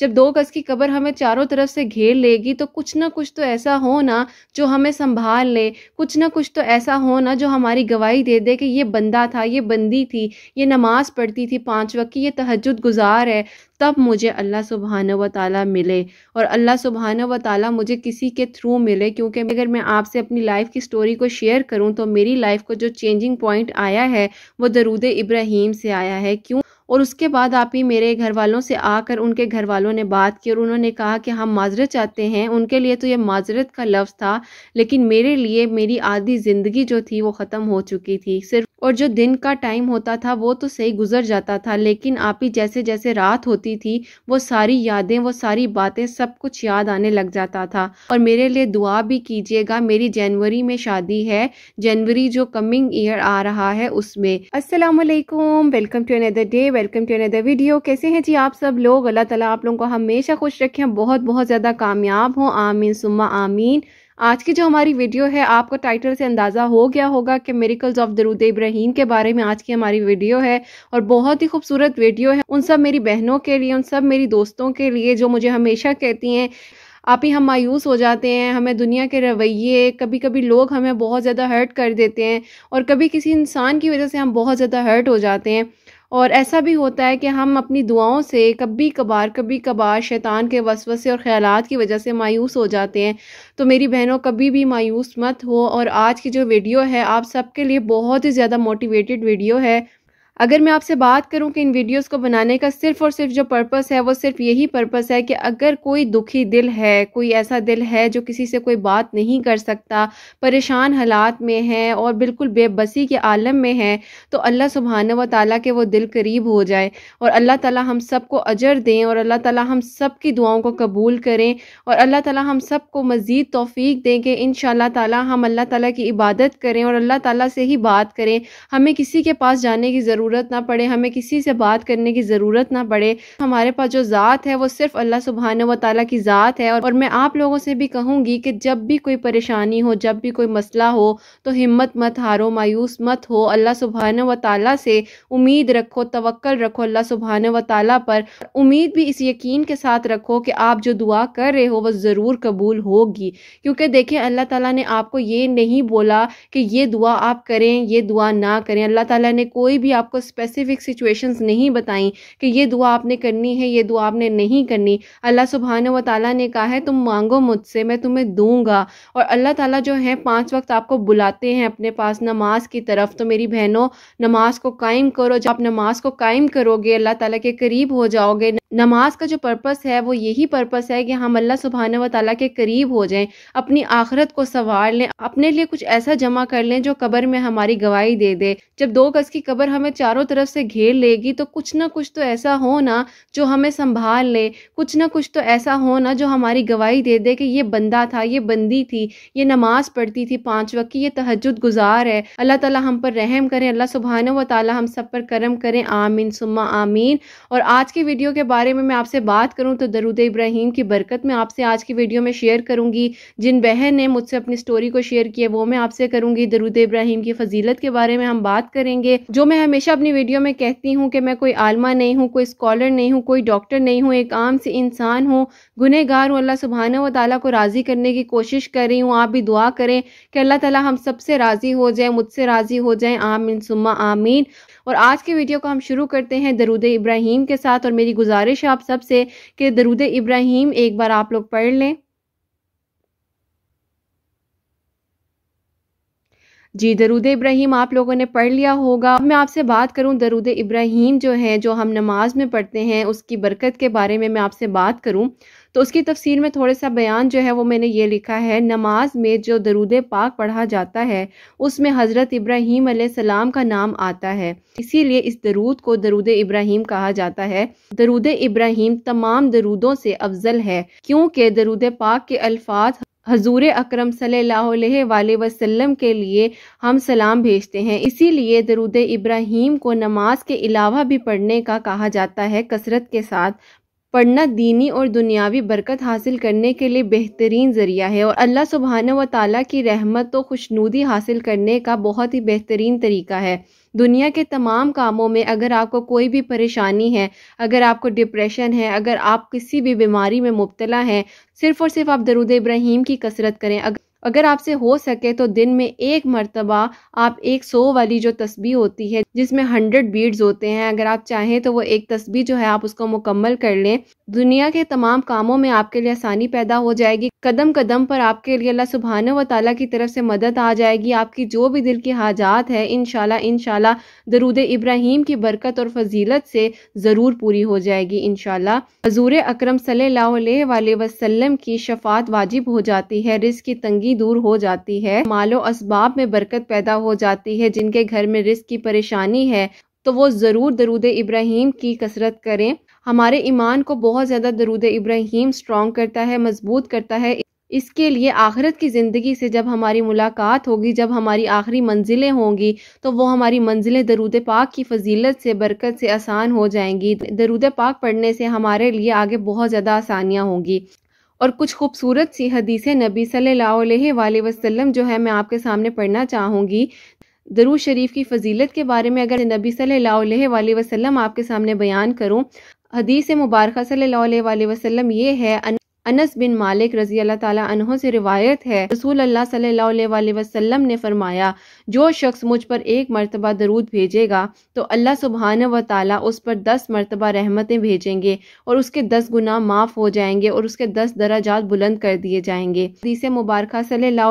जब दो गज की कबर हमें चारों तरफ से घेर लेगी तो कुछ ना कुछ तो ऐसा हो ना जो हमें संभाल ले कुछ ना कुछ तो ऐसा हो ना जो हमारी गवाही दे दे कि ये बंदा था ये बंदी थी ये नमाज़ पढ़ती थी पाँच वक्त की ये तहजद गुजार है तब मुझे अल्लाह सुबहान व ताली मिले और अल्लाह सुबहान व ताली मुझे किसी के थ्रू मिले क्योंकि अगर मैं आपसे अपनी लाइफ की स्टोरी को शेयर करूँ तो मेरी लाइफ को जो चेंजिंग पॉइंट आया है वो दरूद इब्राहिम से आया है क्यों और उसके बाद आप ही मेरे घर वालों से आकर उनके घर वालों ने बात की और उन्होंने कहा कि हम माजरत चाहते हैं उनके लिए तो ये माजरत का लफ्ज़ था लेकिन मेरे लिए मेरी आधी ज़िंदगी जो थी वो ख़त्म हो चुकी थी सिर्फ और जो दिन का टाइम होता था वो तो सही गुजर जाता था लेकिन आप ही जैसे जैसे रात होती थी वो सारी यादें वो सारी बातें सब कुछ याद आने लग जाता था और मेरे लिए दुआ भी कीजिएगा मेरी जनवरी में शादी है जनवरी जो कमिंग ईयर आ रहा है उसमें असलकुम welcome to another day welcome to another video कैसे हैं जी आप सब लोग अल्लाह ताला आप लोगों को हमेशा खुश रखें बहुत बहुत ज़्यादा कामयाब हों आमीन सुमा आमीन आज की जो हमारी वीडियो है आपको टाइटल से अंदाज़ा हो गया होगा कि मेरिकल्स ऑफ दरूद इब्राहिम के बारे में आज की हमारी वीडियो है और बहुत ही खूबसूरत वीडियो है उन सब मेरी बहनों के लिए उन सब मेरी दोस्तों के लिए जो मुझे हमेशा कहती हैं आप ही हम मायूस हो जाते हैं हमें दुनिया के रवैये कभी कभी लोग हमें बहुत ज़्यादा हर्ट कर देते हैं और कभी किसी इंसान की वजह से हम बहुत ज़्यादा हर्ट हो जाते हैं और ऐसा भी होता है कि हम अपनी दुआओं से कभी कभार कभी कभार शैतान के वसवसे और ख्यालात की वजह से मायूस हो जाते हैं तो मेरी बहनों कभी भी मायूस मत हो और आज की जो वीडियो है आप सबके लिए बहुत ही ज़्यादा मोटिवेटेड वीडियो है अगर मैं आपसे बात करूं कि इन वीडियोस को बनाने का सिर्फ और सिर्फ जो पर्पस है वो सिर्फ यही पर्पस है कि अगर कोई दुखी दिल है कोई ऐसा दिल है जो किसी से कोई बात नहीं कर सकता परेशान हालात में है और बिल्कुल बेबसी के आलम में है तो अल्लाह सुबहान व ताली के वो दिल करीब हो जाए और अल्लाह ताला हम सबको अजर दें और अल्लाह ताला हम सब की दुआओं को कबूल करें और अल्लाह ताला हम सबको मज़ीद तोफ़ी दें कि इन ताला हम अल्लाह ताला की इबादत करें और अल्लाह ताला से ही बात करें हमें किसी के पास जाने की ज़रूरत ज़रूरत ना पड़े हमें किसी से बात करने की ज़रूरत ना पड़े हमारे पास जो ज़ात है वो सिर्फ अल्लाह सुबहान व ताली की ज़ात है और मैं आप लोगों से भी कहूँगी कि जब भी कोई परेशानी हो जब भी कोई मसला हो तो हिम्मत मत हारो मायूस मत हो अल्लाह सुबहान व ताली से उम्मीद रखो तवक्ल रखो अल्लाह सुबहान व ताली पर उम्मीद भी इस यकीन के साथ रखो कि आप जो दुआ कर रहे हो वह ज़रूर कबूल होगी क्योंकि देखें अल्लाह ताली ने आपको ये नहीं बोला कि ये दुआ आप करें ये दुआ ना करें अल्लाह ताली ने कोई भी आपको आपको स्पेसिफिक सिचुएशंस नहीं बताई कि ये दुआ आपने करनी है ये दुआ आपने नहीं करनी अल्लाह सुबहान व ताली ने कहा है तुम मांगो मुझसे मैं तुम्हें दूंगा और अल्लाह ताला जो है पाँच वक्त आपको बुलाते हैं अपने पास नमाज की तरफ तो मेरी बहनों नमाज को कायम करो जब आप नमाज को कायम करोगे अल्लाह तला के करीब हो जाओगे नमाज का जो पर्पस है वो यही पर्पस है कि हम अल्लाह सुबहान व ताली के करीब हो जाएं अपनी आखरत को संवार लें अपने लिए कुछ ऐसा जमा कर लें जो कबर में हमारी गवाही दे दे जब दो गज की कबर हमें चारों तरफ से घेर लेगी तो कुछ ना कुछ तो ऐसा हो ना जो हमें संभाल ले कुछ ना कुछ तो ऐसा हो ना जो हमारी गवाही दे दे कि ये बंदा था ये बंदी थी ये नमाज पढ़ती थी पाँच वक्त की ये तहजद गुजार है अल्लाह ताली हम पर रहम करें अल्लाह सुबहान व ताली हम सब पर करम करें आमीन सुमा आमीन और आज की वीडियो के बाद बारे में मैं आपसे बात करूँ तो दरुद इब्राहिम की बरकत में आपसे आज की वीडियो में शेयर करूंगी जिन बहन ने मुझसे अपनी स्टोरी को शेयर किया वो मैं आपसे करूंगी दरुद इब्राहिम की फजीलत के बारे में हम बात करेंगे जो मैं हमेशा अपनी वीडियो में कहती हूँ कि मैं कोई आलमा नहीं हूँ कोई स्कॉलर नहीं हूँ कोई डॉक्टर नहीं हूँ एक आम से इंसान हूँ गुनहगार हूँ अल्लाह सुबहाना व ताली को राज़ी करने की कोशिश कर रही हूँ आप भी दुआ करें कि अल्लाह तला हम सबसे राज़ी हो जाए मुझसे राज़ी हो जाए आमिन सुम्मा आमीन और आज की वीडियो को हम शुरू करते हैं दरूद इब्राहिम के साथ और मेरी गुजारिश है आप सबसे कि दरूद इब्राहिम एक बार आप लोग पढ़ लें जी दरुद इब्राहिम आप लोगों ने पढ़ लिया होगा मैं आपसे बात करूं दरुद इब्राहिम जो है जो हम नमाज में पढ़ते हैं उसकी बरकत के बारे में मैं आपसे बात करूं तो उसकी तफसीर में थोड़ा सा बयान जो है वो मैंने ये लिखा है नमाज में जो दरुद पाक पढ़ा जाता है उसमें हज़रत इब्राहिम सलाम का नाम आता है इसीलिए इस दरूद को दरुद इब्राहिम कहा जाता है दरुद इब्राहिम तमाम दरूदों से अफजल है क्योंकि दरुद पाक के अल्फाज हजूर अक्रम वसल्लम के लिए हम सलाम भेजते हैं इसीलिए दरुद इब्राहिम को नमाज के अलावा भी पढ़ने का कहा जाता है कसरत के साथ पढ़ना दीनी और दुनियावी बरकत हासिल करने के लिए बेहतरीन ज़रिया है और अल्लाह सुबहान व ताली की रहमत व खुशनूदी हासिल करने का बहुत ही बेहतरीन तरीका है दुनिया के तमाम कामों में अगर आपको कोई भी परेशानी है अगर आपको डिप्रेशन है अगर आप किसी भी बीमारी में मुबतला हैं सिर्फ़ और सिर्फ आप दरुद इब्राहिम की कसरत करें अगर अगर आपसे हो सके तो दिन में एक मरतबा आप एक सौ वाली जो तस्बी होती है जिसमें हंड्रेड बीड्स होते हैं अगर आप चाहें तो वो एक तस्बी जो है आप उसको मुकम्मल कर लें दुनिया के तमाम कामों में आपके लिए आसानी पैदा हो जाएगी कदम कदम पर आपके लिए अल्लाह सुबहान व ताली की तरफ से मदद आ जाएगी आपकी जो भी दिल की हाजात है इन इनशाला दरूद इब्राहिम की बरकत और फजीलत से ज़रूर पूरी हो जाएगी इनशाला हजूर अक्रम सल वसलम की शफात वाजिब हो जाती है रिस्क की तंगी दूर हो जाती है मालो इसबाब में बरकत पैदा हो जाती है जिनके घर में रिस्क की परेशानी है तो वो ज़रूर दरूद इब्राहिम की कसरत करें हमारे ईमान को बहुत ज़्यादा दरूद इब्राहिम स्ट्रॉन्ग करता है मजबूत करता है इसके लिए आखिरत की ज़िंदगी से जब हमारी मुलाकात होगी जब हमारी आखिरी मंजिलें होंगी तो वो हमारी मंजिलें दरूद पाक की फजीलत से बरकत से आसान हो जाएंगी दरूद पाक पढ़ने से हमारे लिए आगे बहुत ज़्यादा आसानियाँ होंगी और कुछ खूबसूरत सी हदीसें नबी सल्लल्लाहु अलैहि वसल्लम जो है मैं आपके सामने पढ़ना चाहूँगी दरू शरीफ की फजीलत के बारे में अगर नबी सल्लल्लाहु अलैहि वसल्लम आपके सामने बयान करूँ हदीस मुबारक सल्ला वसलम ये है अनस बिन मालिक रजी अल्लाह तला से रिवायत है रसूल अल्लाह अलैहि वसल्लम ने फरमाया जो शख्स मुझ पर एक मरतबा दरूद भेजेगा तो अल्लाह सुबहान व ताला उस पर दस मरतबा रहमतें भेजेंगे और उसके दस गुना माफ़ हो जाएंगे और उसके दस दराजात बुलंद कर दिए जाएंगे हदीस मुबारक सल्ला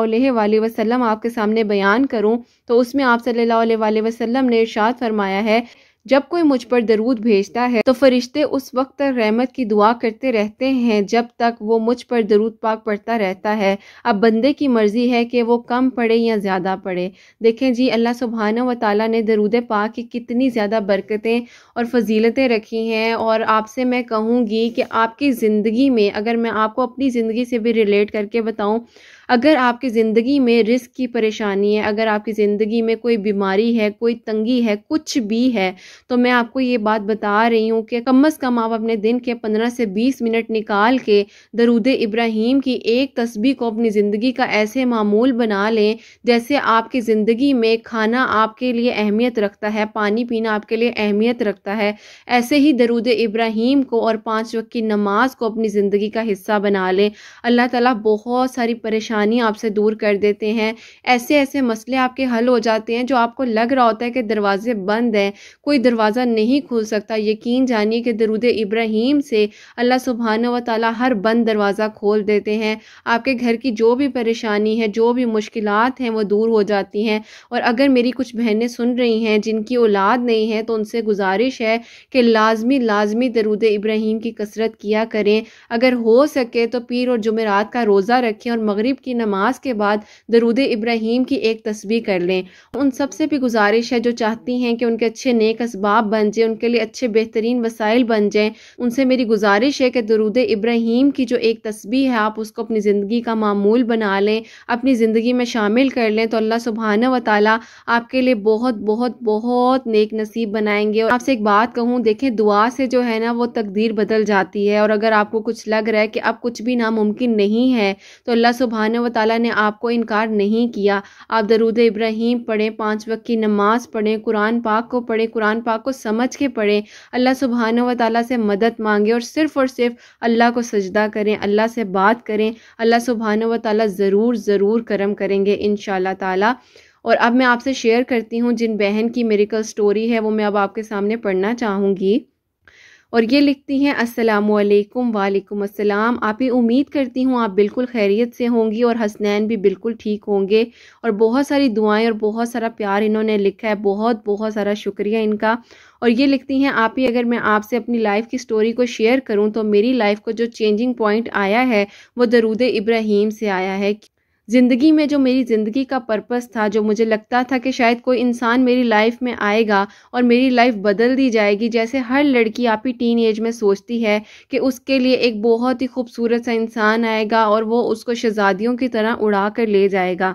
वसलम आपके सामने बयान करूँ तो उसमें आप सल्ला वसलम ने इर्शाद फरमाया है जब कोई मुझ पर दरूद भेजता है तो फरिश्ते उस वक्त तक रहमत की दुआ करते रहते हैं जब तक वो मुझ पर दरूद पाक पढ़ता रहता है अब बंदे की मर्ज़ी है कि वो कम पढ़े या ज़्यादा पढ़े देखें जी अल्लाह सुबहाना व ताली ने दरूद पाक की कितनी ज़्यादा बरकतें और फजीलतें रखी हैं और आपसे मैं कहूँगी कि आपकी ज़िंदगी में अगर मैं आपको अपनी ज़िंदगी से भी रिलेट करके बताऊँ अगर आपकी ज़िंदगी में रिस्क की परेशानी है अगर आपकी ज़िंदगी में कोई बीमारी है कोई तंगी है कुछ भी है तो मैं आपको ये बात बता रही हूँ कि कम अज़ कम आप अपने दिन के पंद्रह से बीस मिनट निकाल के दरूद इब्राहिम की एक तस्बी को अपनी ज़िंदगी का ऐसे मामूल बना लें जैसे आपकी ज़िंदगी में खाना आपके लिए अहमियत रखता है पानी पीना आपके लिए अहमियत रखता है ऐसे ही दरूद इब्राहिम को और पाँच वक्त की नमाज को अपनी ज़िंदगी का हिस्सा बना लें अल्लाह ताला बहुत सारी परेशानी परेशानी आपसे दूर कर देते हैं ऐसे ऐसे मसले आपके हल हो जाते हैं जो आपको लग रहा होता है कि दरवाजे बंद हैं कोई दरवाज़ा नहीं खुल सकता यकीन जानिए कि दरुद इब्राहिम से अल्लाह सुबहान व ताली हर बंद दरवाज़ा खोल देते हैं आपके घर की जो भी परेशानी है जो भी मुश्किल हैं वो दूर हो जाती हैं और अगर मेरी कुछ बहनें सुन रही हैं जिनकी औलाद नहीं है तो उनसे गुजारिश है कि लाजमी लाजमी दरुद इब्राहिम की कसरत किया करें अगर हो सके तो पीर और जुमेरात का रोज़ा रखें और की की नमाज के बाद दरूद इब्राहिम की एक तस्वीर कर लें उन सब से भी गुजारिश है जो चाहती हैं कि उनके अच्छे नेक इसबाब बन जाएं उनके लिए अच्छे बेहतरीन वसाइल बन जाएँ उनसे मेरी गुजारिश है कि दरूद इब्राहिम की जो एक तस्वीर है आप उसको अपनी ज़िंदगी का मामूल बना लें अपनी ज़िंदगी में शामिल कर लें तो अल्लाह सुबहाना व ताली आपके लिए बहुत बहुत बहुत नेक नसीब बनाएंगे और आपसे एक बात कहूँ देखें दुआ से जो है ना वो तकदीर बदल जाती है और अगर आपको कुछ लग रहा है कि अब कुछ भी नामुमकिन नहीं है तो अल्लाह सुबहाना व ने आपको इनकार नहीं किया आप दरूद इब्राहिम पढ़ें पाँच वक्त की नमाज पढ़ें कुरान पाक को पढ़ें कुरान पाक को समझ के पढ़ें अल्लाह सुबहान व ताली से मदद मांगे और सिर्फ़ और सिर्फ अल्लाह को सजदा करें अल्लाह से बात करें अल्लाह सुबहान व ताली ज़रूर ज़रूर करम करेंगे इन ताला और अब मैं आपसे शेयर करती हूँ जिन बहन की मेरिकल स्टोरी है वो मैं अब आपके सामने पढ़ना चाहूँगी और ये लिखती हैं अस्सलाम वालेकुम अस्सलाम आप ही उम्मीद करती हूँ आप बिल्कुल खैरियत से होंगी और हसनैन भी बिल्कुल ठीक होंगे और बहुत सारी दुआएं और बहुत सारा प्यार इन्होंने लिखा है बहुत बहुत सारा शुक्रिया इनका और ये लिखती हैं आप ही अगर मैं आपसे अपनी लाइफ की स्टोरी को शेयर करूँ तो मेरी लाइफ को जो चेंजिंग पॉइंट आया है वो दरूद इब्राहीम से आया है ज़िंदगी में जो मेरी ज़िंदगी का पर्पस था जो मुझे लगता था कि शायद कोई इंसान मेरी लाइफ में आएगा और मेरी लाइफ बदल दी जाएगी जैसे हर लड़की आप ही टीन एज में सोचती है कि उसके लिए एक बहुत ही खूबसूरत सा इंसान आएगा और वो उसको शहजादियों की तरह उड़ा कर ले जाएगा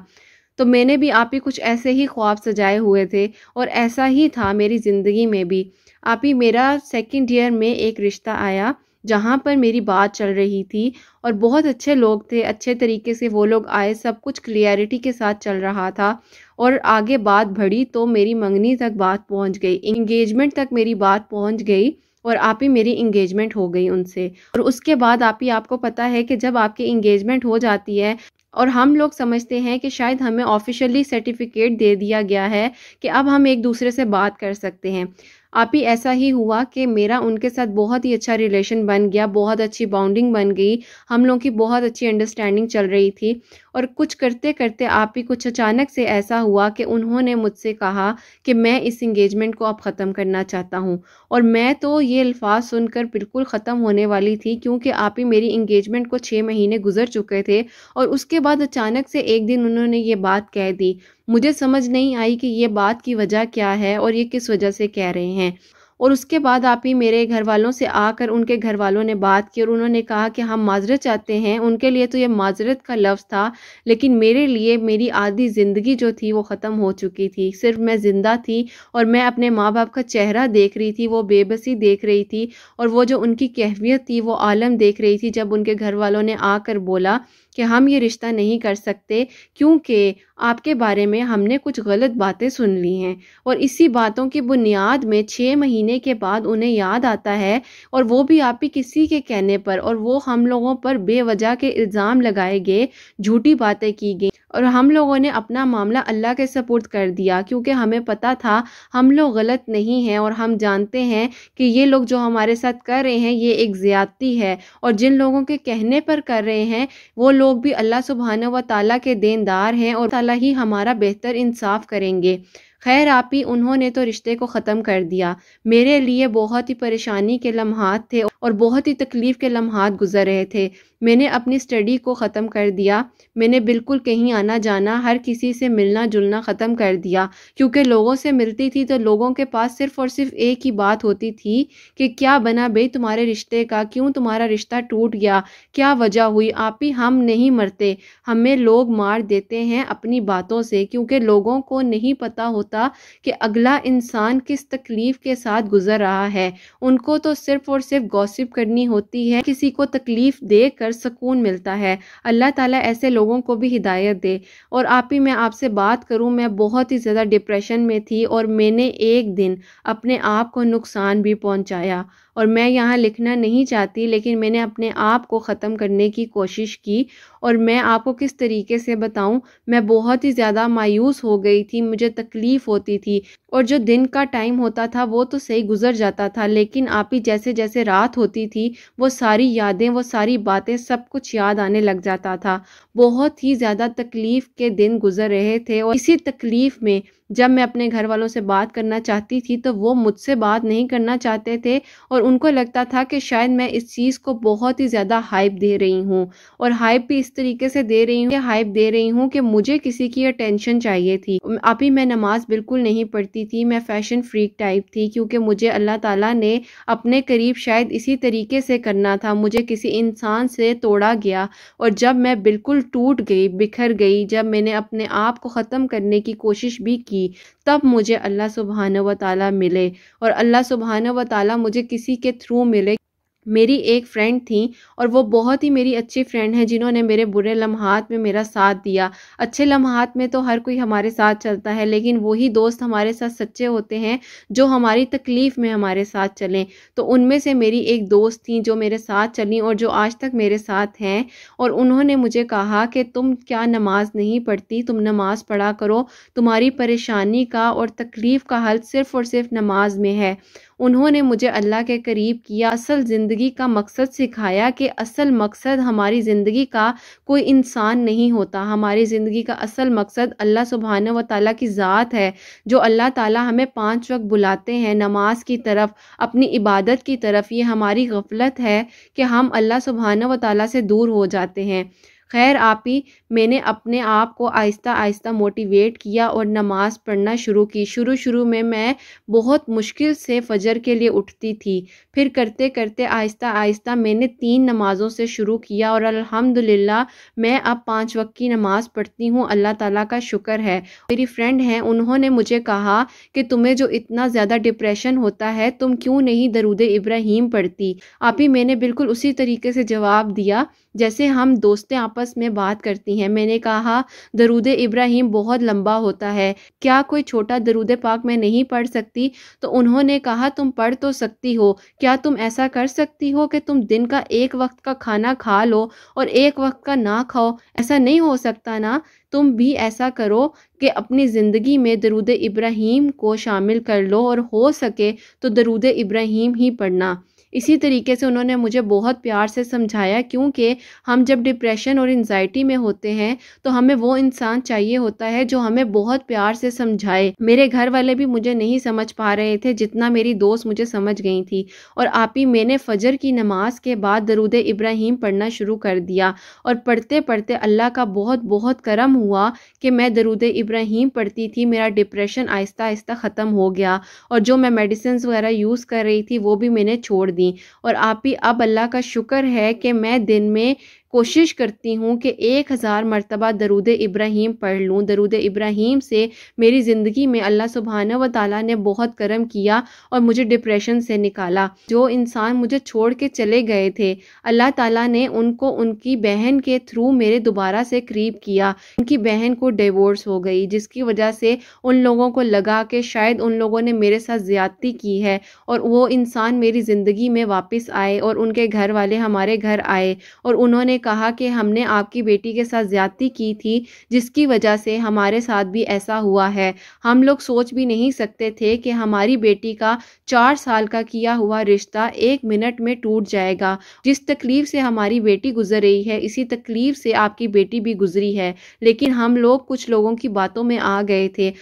तो मैंने भी आप ही कुछ ऐसे ही ख्वाब सजाए हुए थे और ऐसा ही था मेरी ज़िंदगी में भी आप ही मेरा सेकेंड ईयर में एक रिश्ता आया जहाँ पर मेरी बात चल रही थी और बहुत अच्छे लोग थे अच्छे तरीके से वो लोग आए सब कुछ क्लियरिटी के साथ चल रहा था और आगे बात बढ़ी तो मेरी मंगनी तक बात पहुँच गई इंगेजमेंट तक मेरी बात पहुँच गई और आप ही मेरी इंगेजमेंट हो गई उनसे और उसके बाद आप ही आपको पता है कि जब आपकी इंगेजमेंट हो जाती है और हम लोग समझते हैं कि शायद हमें ऑफिशियली सर्टिफिकेट दे दिया गया है कि अब हम एक दूसरे से बात कर सकते हैं आप ही ऐसा ही हुआ कि मेरा उनके साथ बहुत ही अच्छा रिलेशन बन गया बहुत अच्छी बाउंडिंग बन गई हम लोगों की बहुत अच्छी अंडरस्टैंडिंग चल रही थी और कुछ करते करते आप ही कुछ अचानक से ऐसा हुआ कि उन्होंने मुझसे कहा कि मैं इस इंगेजमेंट को अब ख़त्म करना चाहता हूँ और मैं तो ये अल्फाज सुनकर बिल्कुल ख़त्म होने वाली थी क्योंकि आप ही मेरी इंगेजमेंट को छः महीने गुजर चुके थे और उसके बाद अचानक से एक दिन उन्होंने ये बात कह दी मुझे समझ नहीं आई कि ये बात की वजह क्या है और ये किस वजह से कह रहे हैं और उसके बाद आप ही मेरे घर वालों से आकर उनके घर वालों ने बात की और उन्होंने कहा कि हम माजरत चाहते हैं उनके लिए तो ये माजरत का लफ्ज़ था लेकिन मेरे लिए मेरी आधी ज़िंदगी जो थी वो ख़त्म हो चुकी थी सिर्फ मैं ज़िंदा थी और मैं अपने माँ बाप का चेहरा देख रही थी वो बेबसी देख रही थी और वो जो उनकी कैफियत थी वो आलम देख रही थी जब उनके घर वालों ने आकर बोला कि हम ये रिश्ता नहीं कर सकते क्योंकि आपके बारे में हमने कुछ गलत बातें सुन ली हैं और इसी बातों की बुनियाद में छः महीने के बाद उन्हें याद आता है और वो भी आप ही किसी के कहने पर और वो हम लोगों पर बेवजह के इल्ज़ाम लगाए गए झूठी बातें की गई और हम लोगों ने अपना मामला अल्लाह के सपुर्द कर दिया क्योंकि हमें पता था हम लोग गलत नहीं हैं और हम जानते हैं कि ये लोग जो हमारे साथ कर रहे हैं ये एक ज़्यादती है और जिन लोगों के कहने पर कर रहे हैं वो लोग भी अल्लाह सुबहाना व ताली के देनदार हैं और ताली ही हमारा बेहतर इंसाफ करेंगे खैर आप ही उन्होंने तो रिश्ते को ख़त्म कर दिया मेरे लिए बहुत ही परेशानी के लम्हात थे और बहुत ही तकलीफ़ के लम्हात गुज़र रहे थे मैंने अपनी स्टडी को ख़त्म कर दिया मैंने बिल्कुल कहीं आना जाना हर किसी से मिलना जुलना ख़त्म कर दिया क्योंकि लोगों से मिलती थी तो लोगों के पास सिर्फ़ और सिर्फ एक ही बात होती थी कि क्या बना बे तुम्हारे रिश्ते का क्यों तुम्हारा रिश्ता टूट गया क्या वजह हुई आप ही हम नहीं मरते हमें लोग मार देते हैं अपनी बातों से क्योंकि लोगों को नहीं पता होता कि अगला इंसान किस तकलीफ़ के साथ गुज़र रहा है उनको तो सिर्फ़ और सिर्फ गौस गॉसिप करनी होती है किसी को तकलीफ दे कर सुकून मिलता है अल्लाह ताला ऐसे लोगों को भी हिदायत दे और आप ही मैं आपसे बात करूं मैं बहुत ही ज़्यादा डिप्रेशन में थी और मैंने एक दिन अपने आप को नुकसान भी पहुंचाया और मैं यहाँ लिखना नहीं चाहती लेकिन मैंने अपने आप को ख़त्म करने की कोशिश की और मैं आपको किस तरीके से बताऊँ मैं बहुत ही ज़्यादा मायूस हो गई थी मुझे तकलीफ़ होती थी और जो दिन का टाइम होता था वो तो सही गुजर जाता था लेकिन आप ही जैसे जैसे रात होती थी वो सारी यादें वो सारी बातें सब कुछ याद आने लग जाता था बहुत ही ज़्यादा तकलीफ़ के दिन गुजर रहे थे और इसी तकलीफ़ में जब मैं अपने घर वालों से बात करना चाहती थी तो वो मुझसे बात नहीं करना चाहते थे और उनको लगता था कि शायद मैं इस चीज़ को बहुत ही ज़्यादा हाइप दे रही हूँ और हाइप भी इस तरीके से दे रही हूँ हाइप दे रही हूँ कि मुझे किसी की अटेंशन चाहिए थी अभी मैं नमाज बिल्कुल नहीं पढ़ती थी मैं फैशन फ्रीक टाइप थी क्योंकि मुझे अल्लाह ताला ने अपने करीब शायद इसी तरीके से करना था मुझे किसी इंसान से तोड़ा गया और जब मैं बिल्कुल टूट गई बिखर गई जब मैंने अपने आप को ख़त्म करने की कोशिश भी की की तब मुझे अल्लाह सुबहान व ताली मिले और अल्लाह सुबहान व ताली मुझे किसी के थ्रू मिले मेरी एक फ्रेंड थी और वो बहुत ही मेरी अच्छी फ्रेंड है जिन्होंने मेरे बुरे लम्हात में मेरा साथ दिया अच्छे लम्हात में तो हर कोई हमारे साथ चलता है लेकिन वही दोस्त हमारे साथ सच्चे होते हैं जो हमारी तकलीफ़ में हमारे साथ चलें तो उनमें से मेरी एक दोस्त थी जो मेरे साथ चली और जो आज तक मेरे साथ हैं और उन्होंने मुझे कहा कि तुम क्या नमाज नहीं पढ़ती तुम नमाज पढ़ा करो तुम्हारी परेशानी का और तकलीफ़ का हल सिर्फ़ और सिर्फ नमाज में है उन्होंने मुझे अल्लाह के करीब किया असल ज़िंदगी का मकसद सिखाया कि असल मकसद हमारी ज़िंदगी का कोई इंसान नहीं होता हमारी ज़िंदगी का असल मकसद अल्लाह सुबहान व ताली की ज़ात है जो अल्लाह ताली हमें पाँच वक्त बुलाते हैं नमाज की तरफ अपनी इबादत की तरफ ये हमारी गफलत है कि हम अल्लाह सुबहाना व ताली से दूर हो जाते हैं खैर आप ही मैंने अपने आप को आहिस्ता आहिस्ता मोटिवेट किया और नमाज़ पढ़ना शुरू की शुरू शुरू में मैं बहुत मुश्किल से फजर के लिए उठती थी फिर करते करते आहिस्ता आहिस्ता मैंने तीन नमाज़ों से शुरू किया और अल्हम्दुलिल्लाह मैं अब पाँच वक्त की नमाज़ पढ़ती हूँ अल्लाह ताला का शुक्र है मेरी फ्रेंड हैं उन्होंने मुझे कहा कि तुम्हें जो इतना ज़्यादा डिप्रेशन होता है तुम क्यों नहीं दरूद इब्राहिम पढ़ती आप ही मैंने बिल्कुल उसी तरीके से जवाब दिया जैसे हम दोस्तें आपस में बात करती हैं मैंने कहा दरूद इब्राहिम बहुत लंबा होता है क्या कोई छोटा दरूद पाक मैं नहीं पढ़ सकती तो उन्होंने कहा तुम पढ़ तो सकती हो क्या तुम ऐसा कर सकती हो कि तुम दिन का एक वक्त का खाना खा लो और एक वक्त का ना खाओ ऐसा नहीं हो सकता ना तुम भी ऐसा करो कि अपनी ज़िंदगी में दरूद इब्राहिम को शामिल कर लो और हो सके तो दरूद इब्राहिम ही पढ़ना इसी तरीके से उन्होंने मुझे बहुत प्यार से समझाया क्योंकि हम जब डिप्रेशन और इन्जाइटी में होते हैं तो हमें वो इंसान चाहिए होता है जो हमें बहुत प्यार से समझाए मेरे घर वाले भी मुझे नहीं समझ पा रहे थे जितना मेरी दोस्त मुझे समझ गई थी और आप ही मैंने फजर की नमाज के बाद दरूद इब्राहिम पढ़ना शुरू कर दिया और पढ़ते पढ़ते अल्लाह का बहुत बहुत करम हुआ कि मैं दरूद इब्राहिम पढ़ती थी मेरा डिप्रेशन आहिस्ता आहिस्ता ख़त्म हो गया और जो मैं मेडिसिन वगैरह यूज़ कर रही थी वो भी मैंने छोड़ दिया दी और आप भी अब अल्लाह का शुक्र है कि मैं दिन में कोशिश करती हूँ कि एक हज़ार मरतबा दरुद इब्राहीम पढ़ लूँ दरुद इब्राहिम से मेरी ज़िंदगी में अल्लाह सुबहाना व ताली ने बहुत करम किया और मुझे डिप्रेशन से निकाला जो इंसान मुझे छोड़ के चले गए थे अल्लाह ताली ने उनको उनकी बहन के थ्रू मेरे दोबारा से करीब किया उनकी बहन को डिवोर्स हो गई जिसकी वजह से उन लोगों को लगा कि शायद उन लोगों ने मेरे साथ ज़्यादती की है और वो इंसान मेरी ज़िंदगी में वापस आए और उनके घर वाले हमारे घर आए और उन्होंने कहा कि हमने आपकी बेटी के साथ ज्यादती की थी जिसकी वजह से हमारे साथ भी ऐसा हुआ है हम लोग सोच भी नहीं सकते थे कि हमारी बेटी का चार साल का किया हुआ रिश्ता एक मिनट में टूट जाएगा जिस तकलीफ से हमारी बेटी गुजर रही है इसी तकलीफ से आपकी बेटी भी गुजरी है लेकिन हम लोग कुछ लोगों की बातों में आ गए थे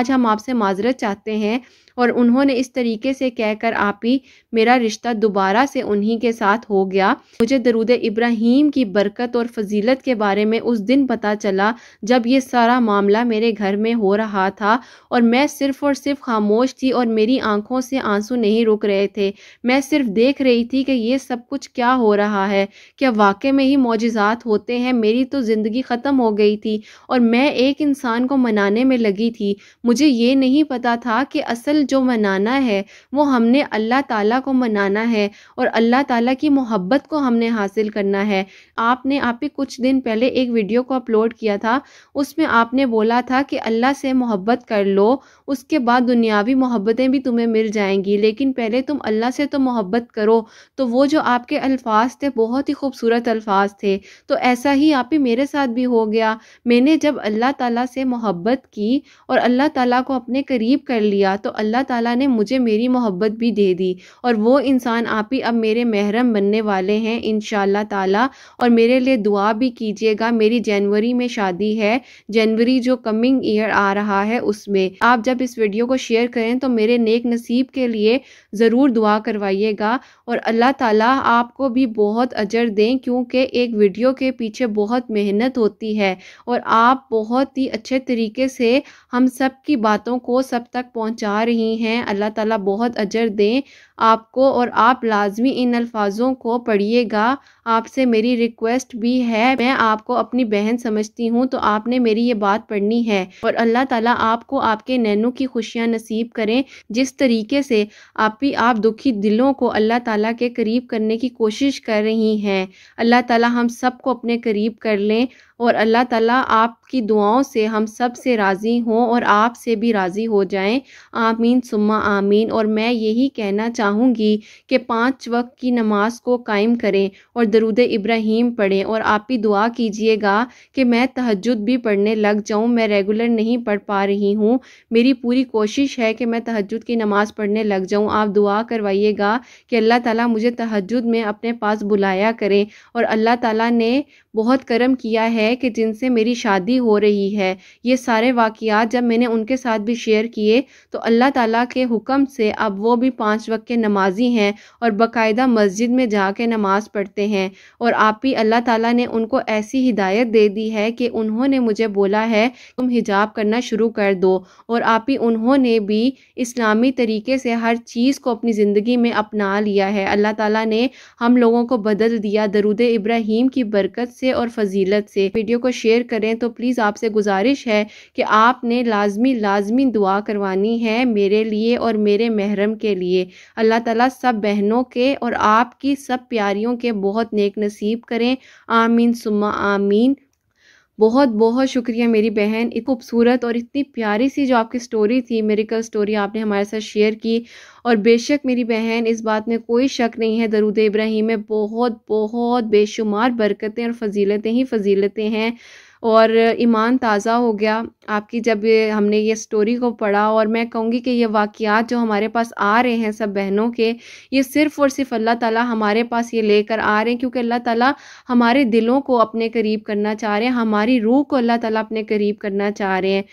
आज हम आपसे माजरत चाहते हैं और उन्होंने इस तरीके से कहकर आप ही मेरा रिश्ता दोबारा से उन्हीं के साथ हो गया मुझे दरूद इब्राहिम की बरकत और फजीलत के बारे में उस दिन पता चला जब ये सारा मामला मेरे घर में हो रहा था और मैं सिर्फ और सिर्फ खामोश थी और मेरी आंखों से आंसू नहीं रुक रहे थे मैं सिर्फ देख रही थी कि ये सब कुछ क्या हो रहा है क्या वाकई में ही मोजात होते हैं मेरी तो ज़िंदगी ख़त्म हो गई थी और मैं एक इंसान को मनाने में लगी थी मुझे ये नहीं पता था कि असल जो मनाना है वो हमने अल्लाह ताला को मनाना है और अल्लाह ताला की मोहब्बत को हमने हासिल करना है आपने आप ही कुछ दिन पहले एक वीडियो को अपलोड किया था उसमें आपने बोला था कि अल्लाह से मोहब्बत कर लो उसके बाद दुनियावी मोहब्बतें भी तुम्हें मिल जाएंगी लेकिन पहले तुम अल्लाह से तो मोहब्बत करो तो वो जो आपके अल्फाज थे बहुत ही खूबसूरत अल्फाज थे तो ऐसा ही आप ही मेरे साथ भी हो गया मैंने जब अल्लाह ताला से मोहब्बत की और अल्लाह ताला को अपने करीब कर लिया तो अल्लाह अल्लाह ताला ने मुझे मेरी मोहब्बत भी दे दी और वो इंसान आप ही अब मेरे महरम बनने वाले हैं इन ताला और मेरे लिए दुआ भी कीजिएगा मेरी जनवरी में शादी है जनवरी जो कमिंग ईयर आ रहा है उसमें आप जब इस वीडियो को शेयर करें तो मेरे नेक नसीब के लिए ज़रूर दुआ करवाइएगा और अल्लाह ताला आपको भी बहुत अजर दें क्योंकि एक वीडियो के पीछे बहुत मेहनत होती है और आप बहुत ही अच्छे तरीके से हम सब की बातों को सब तक पहुँचा रही रहे हैं अल्लाह ताला बहुत अजर दें आपको और आप लाजमी इन अल्फाजों को पढ़िएगा आपसे मेरी रिक्वेस्ट भी है मैं आपको अपनी बहन समझती हूँ तो आपने मेरी ये बात पढ़नी है और अल्लाह ताला आपको आपके नैनों की खुशियाँ नसीब करें जिस तरीके से आप भी आप दुखी दिलों को अल्लाह ताला के करीब करने की कोशिश कर रही हैं अल्लाह ताला हम सबको अपने करीब कर लें और अल्लाह ताला आपकी दुआओं से हम सब से राज़ी हों और आपसे भी राज़ी हो जाएँ आमीन सुम्मा आमीन और मैं यही कहना चाह चाहूँगी कि पाँच वक्त की नमाज को कायम करें और दरुद इब्राहिम पढ़ें और आप ही दुआ कीजिएगा कि मैं तहजद भी पढ़ने लग जाऊँ मैं रेगुलर नहीं पढ़ पा रही हूँ मेरी पूरी कोशिश है कि मैं तहजद की नमाज़ पढ़ने लग जाऊँ आप दुआ करवाइएगा कि अल्लाह ताला मुझे तहजद में अपने पास बुलाया करें और अल्लाह ताला ने बहुत करम किया है कि जिनसे मेरी शादी हो रही है ये सारे वाक़ात जब मैंने उनके साथ भी शेयर किए तो अल्लाह ताला के हुक्म से अब वो भी पांच वक्त के के नमाजी हैं और बाकायदा मस्जिद में जा नमाज़ पढ़ते हैं और आप ही अल्लाह ताला ने उनको ऐसी हिदायत दे दी है कि उन्होंने मुझे बोला है तुम हिजाब करना शुरू कर दो और आप ही उन्होंने भी इस्लामी तरीके से हर चीज़ को अपनी ज़िंदगी में अपना लिया है अल्लाह ताला ने हम लोगों को बदल दिया दरूद इब्राहिम की बरकत से और फजीलत से वीडियो को शेयर करें तो प्लीज़ आपसे गुजारिश है कि आपने लाजमी लाजमी दुआ करवानी है मेरे लिए और मेरे महरम के लिए अल्लाह ताला सब बहनों के और आपकी सब प्यारियों के बहुत नेक नसीब करें आमीन सुम्मा आमीन बहुत बहुत शुक्रिया मेरी बहन इतनी खूबसूरत और इतनी प्यारी सी जो आपकी स्टोरी थी मेरी कल स्टोरी आपने हमारे साथ शेयर की और बेशक मेरी बहन इस बात में कोई शक नहीं है दरुद इब्राहिम में बहुत बहुत बेशुमार बरकतें और फजीलतें ही फजीलतें हैं और ईमान ताज़ा हो गया आपकी जब ये हमने ये स्टोरी को पढ़ा और मैं कहूँगी कि ये वाक़ात जो हमारे पास आ रहे हैं सब बहनों के ये सिर्फ़ और सिर्फ अल्लाह ताला हमारे पास ये लेकर आ रहे हैं क्योंकि अल्लाह ताला हमारे दिलों को अपने करीब करना चाह रहे हैं हमारी रूह को अल्लाह ताला अपने करीब करना चाह रहे हैं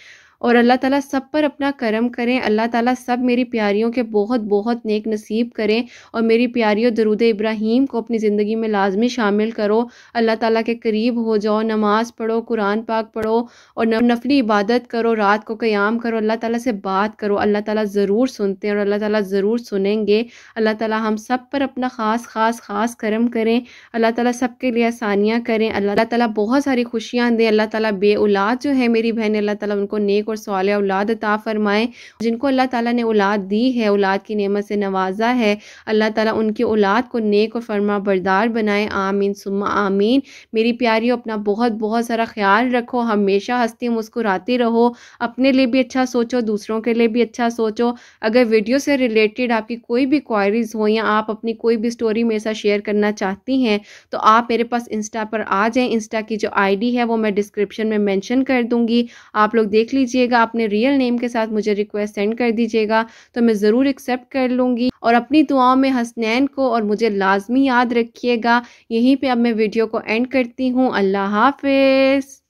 और अल्लाह ताला सब पर अपना करम करें अल्लाह ताला सब मेरी प्यारियों के बहुत बहुत नेक नसीब करें और मेरी प्यारियों दरुद इब्राहिम को अपनी ज़िंदगी में लाजमी शामिल करो अल्लाह ताला के करीब हो जाओ नमाज़ पढ़ो कुरान पाक पढ़ो और नफली इबादत करो रात को क़याम करो अल्लाह ताला से बात करो अल्लाह ताला ज़रूर सुनते हैं और अल्लाह ताला ज़रूर सुनेंगे अल्लाह ताला हम सब पर अपना ख़ास ख़ास ख़ास करम करें अल्लाह ताला सब के लिए आसानियाँ करें अल्लाह ताला बहुत सारी खुशियाँ दें अल्लाह ताला बे औलाद जो है मेरी बहन अल्लाह ताला उनको नेक और साल औलाद अता फ़रमाएँ जिनको अल्लाह ताली ने औलाद दी है औलाद की नियमत से नवाजा है अल्लाह ताली उनकी औलाद को नेक और फरमा बरदार बनाए आमीन सुमा आमीन मेरी प्यारी अपना बहुत बहुत सारा ख्याल रखो हमेशा हंसती मुस्कुराती रहो अपने लिए भी अच्छा सोचो दूसरों के लिए भी अच्छा सोचो अगर वीडियो से रिलेटेड आपकी कोई भी क्वारीज़ हो या आप अपनी कोई भी स्टोरी मेरे साथ शेयर करना चाहती हैं तो आप मेरे पास इंस्टा पर आ जाएं इंस्टा की जो आईडी है वो मैं डिस्क्रिप्शन में मेंशन कर दूंगी आप लोग देख लीजिए दीजिएगा अपने रियल नेम के साथ मुझे रिक्वेस्ट सेंड कर दीजिएगा तो मैं ज़रूर एक्सेप्ट कर लूँगी और अपनी दुआओं में हसनैन को और मुझे लाजमी याद रखिएगा यहीं पर अब मैं वीडियो को एंड करती हूँ अल्लाह हाफिज़